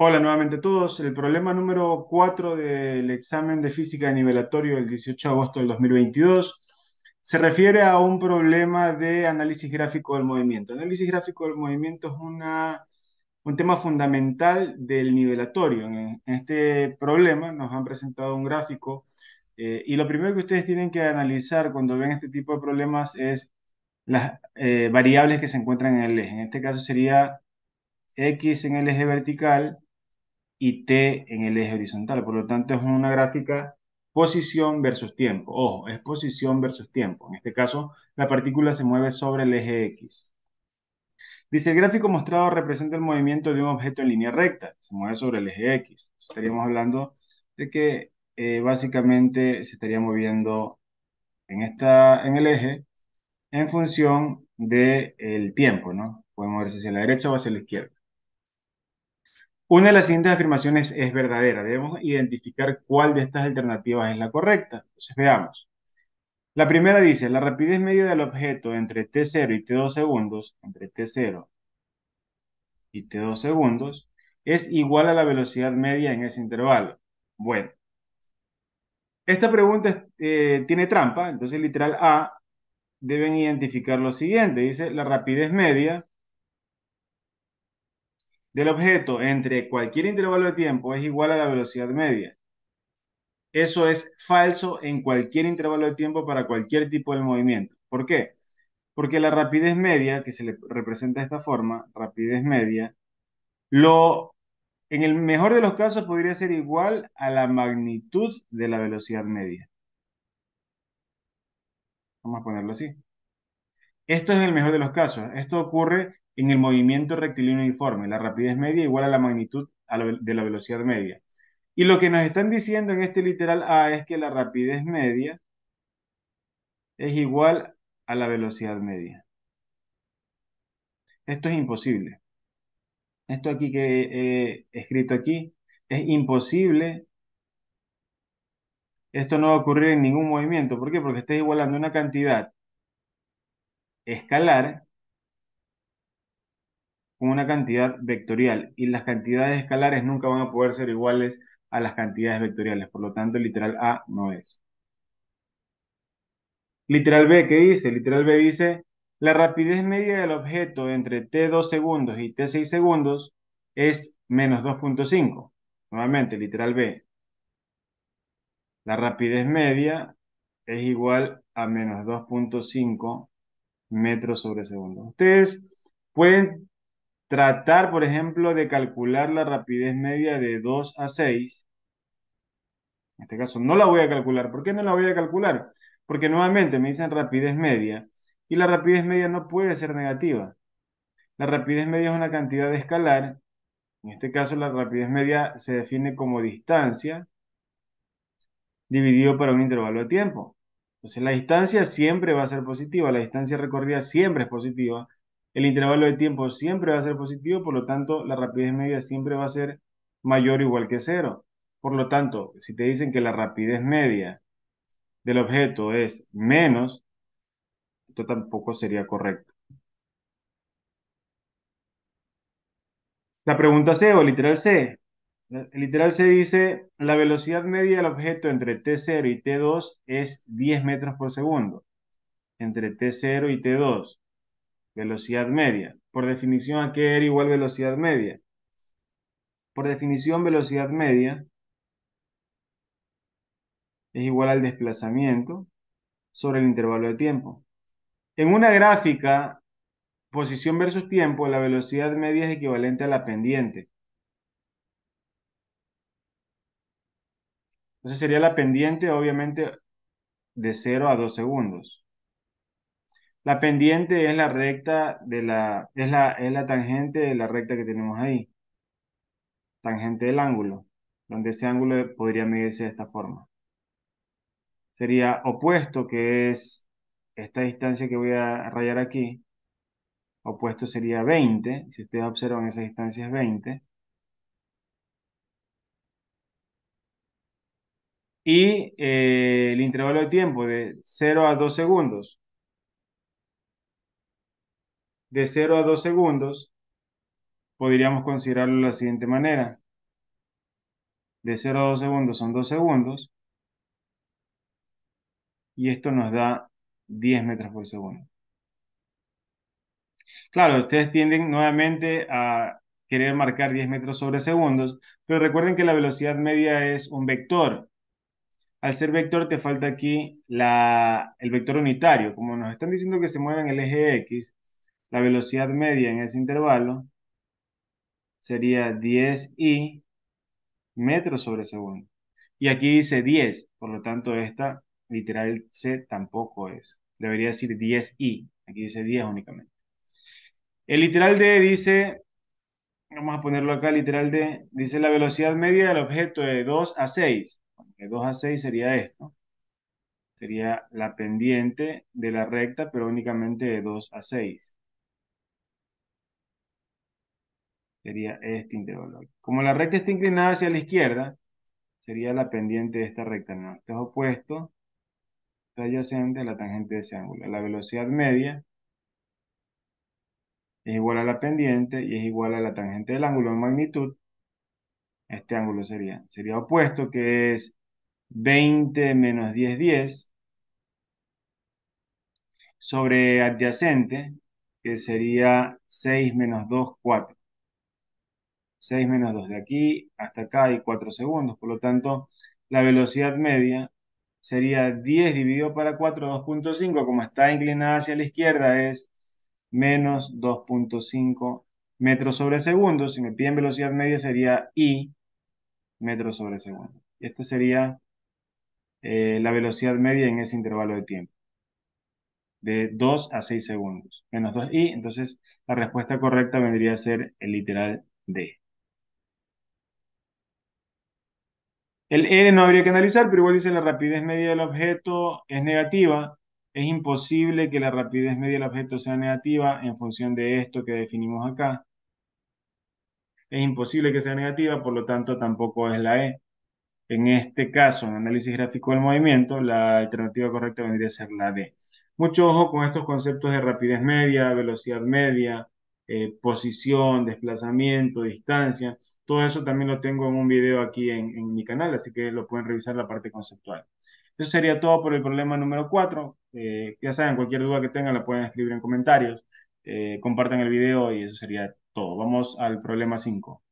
Hola nuevamente a todos. El problema número 4 del examen de física de nivelatorio del 18 de agosto del 2022 se refiere a un problema de análisis gráfico del movimiento. Análisis gráfico del movimiento es una, un tema fundamental del nivelatorio. En este problema nos han presentado un gráfico eh, y lo primero que ustedes tienen que analizar cuando ven este tipo de problemas es las eh, variables que se encuentran en el eje. En este caso sería X en el eje vertical y T en el eje horizontal. Por lo tanto, es una gráfica posición versus tiempo. Ojo, es posición versus tiempo. En este caso, la partícula se mueve sobre el eje X. Dice, el gráfico mostrado representa el movimiento de un objeto en línea recta. Se mueve sobre el eje X. Estaríamos hablando de que eh, básicamente se estaría moviendo en, esta, en el eje en función del el tiempo, ¿no? Puede moverse hacia la derecha o hacia la izquierda. Una de las siguientes afirmaciones es verdadera. Debemos identificar cuál de estas alternativas es la correcta. Entonces veamos. La primera dice, la rapidez media del objeto entre t0 y t2 segundos, entre t0 y t2 segundos, es igual a la velocidad media en ese intervalo. Bueno, esta pregunta eh, tiene trampa, entonces literal A deben identificar lo siguiente. Dice, la rapidez media del objeto entre cualquier intervalo de tiempo es igual a la velocidad media. Eso es falso en cualquier intervalo de tiempo para cualquier tipo de movimiento. ¿Por qué? Porque la rapidez media, que se le representa de esta forma, rapidez media, lo, en el mejor de los casos podría ser igual a la magnitud de la velocidad media. Vamos a ponerlo así. Esto es el mejor de los casos. Esto ocurre en el movimiento rectilíneo uniforme. La rapidez media igual a la magnitud de la velocidad media. Y lo que nos están diciendo en este literal A es que la rapidez media es igual a la velocidad media. Esto es imposible. Esto aquí que he escrito aquí es imposible. Esto no va a ocurrir en ningún movimiento. ¿Por qué? Porque estás igualando una cantidad escalar con una cantidad vectorial y las cantidades escalares nunca van a poder ser iguales a las cantidades vectoriales. Por lo tanto, literal A no es. Literal B, ¿qué dice? Literal B dice, la rapidez media del objeto entre T2 segundos y T6 segundos es menos 2.5. Nuevamente, literal B. La rapidez media es igual a menos 2.5 metros sobre segundo. Ustedes pueden tratar, por ejemplo, de calcular la rapidez media de 2 a 6. En este caso no la voy a calcular. ¿Por qué no la voy a calcular? Porque nuevamente me dicen rapidez media y la rapidez media no puede ser negativa. La rapidez media es una cantidad de escalar. En este caso la rapidez media se define como distancia dividido para un intervalo de tiempo. Entonces la distancia siempre va a ser positiva, la distancia recorrida siempre es positiva el intervalo de tiempo siempre va a ser positivo, por lo tanto, la rapidez media siempre va a ser mayor o igual que cero. Por lo tanto, si te dicen que la rapidez media del objeto es menos, esto tampoco sería correcto. La pregunta C o literal C. El literal C dice, la velocidad media del objeto entre T0 y T2 es 10 metros por segundo. Entre T0 y T2 velocidad media. Por definición, ¿a qué era igual velocidad media? Por definición, velocidad media es igual al desplazamiento sobre el intervalo de tiempo. En una gráfica, posición versus tiempo, la velocidad media es equivalente a la pendiente. Entonces sería la pendiente, obviamente, de 0 a 2 segundos. La pendiente es la recta de la, es la, es la tangente de la recta que tenemos ahí. Tangente del ángulo, donde ese ángulo podría medirse de esta forma. Sería opuesto, que es esta distancia que voy a rayar aquí. Opuesto sería 20. Si ustedes observan, esa distancia es 20. Y eh, el intervalo de tiempo de 0 a 2 segundos de 0 a 2 segundos, podríamos considerarlo de la siguiente manera. De 0 a 2 segundos son 2 segundos. Y esto nos da 10 metros por segundo. Claro, ustedes tienden nuevamente a querer marcar 10 metros sobre segundos, pero recuerden que la velocidad media es un vector. Al ser vector te falta aquí el vector unitario. Como nos están diciendo que se mueve en el eje X, la velocidad media en ese intervalo sería 10i metros sobre segundo. Y aquí dice 10, por lo tanto esta literal C tampoco es. Debería decir 10i, aquí dice 10 únicamente. El literal D dice, vamos a ponerlo acá, literal D, dice la velocidad media del objeto de 2 a 6. De 2 a 6 sería esto. Sería la pendiente de la recta, pero únicamente de 2 a 6. sería este intervalo. Como la recta está inclinada hacia la izquierda, sería la pendiente de esta recta. No, este es opuesto, adyacente a la tangente de ese ángulo. La velocidad media es igual a la pendiente y es igual a la tangente del ángulo De magnitud. Este ángulo sería, sería opuesto, que es 20 menos 10, 10, sobre adyacente, que sería 6 menos 2, 4. 6 menos 2. De aquí hasta acá y 4 segundos, por lo tanto, la velocidad media sería 10 dividido para 4, 2.5, como está inclinada hacia la izquierda es menos 2.5 metros sobre segundo. Si me piden velocidad media sería I metros sobre segundo. Y esta sería eh, la velocidad media en ese intervalo de tiempo. De 2 a 6 segundos. Menos 2i. Entonces la respuesta correcta vendría a ser el literal D. El E no habría que analizar, pero igual dice la rapidez media del objeto es negativa. Es imposible que la rapidez media del objeto sea negativa en función de esto que definimos acá. Es imposible que sea negativa, por lo tanto tampoco es la E. En este caso, en análisis gráfico del movimiento, la alternativa correcta vendría a ser la D. Mucho ojo con estos conceptos de rapidez media, velocidad media, eh, posición, desplazamiento, distancia. Todo eso también lo tengo en un video aquí en, mi canal, así que lo pueden revisar la parte conceptual. Eso sería todo por el problema número 4. Eh, ya saben, cualquier duda que tengan la pueden escribir en comentarios. Eh, compartan el video y eso sería todo. Vamos al problema 5.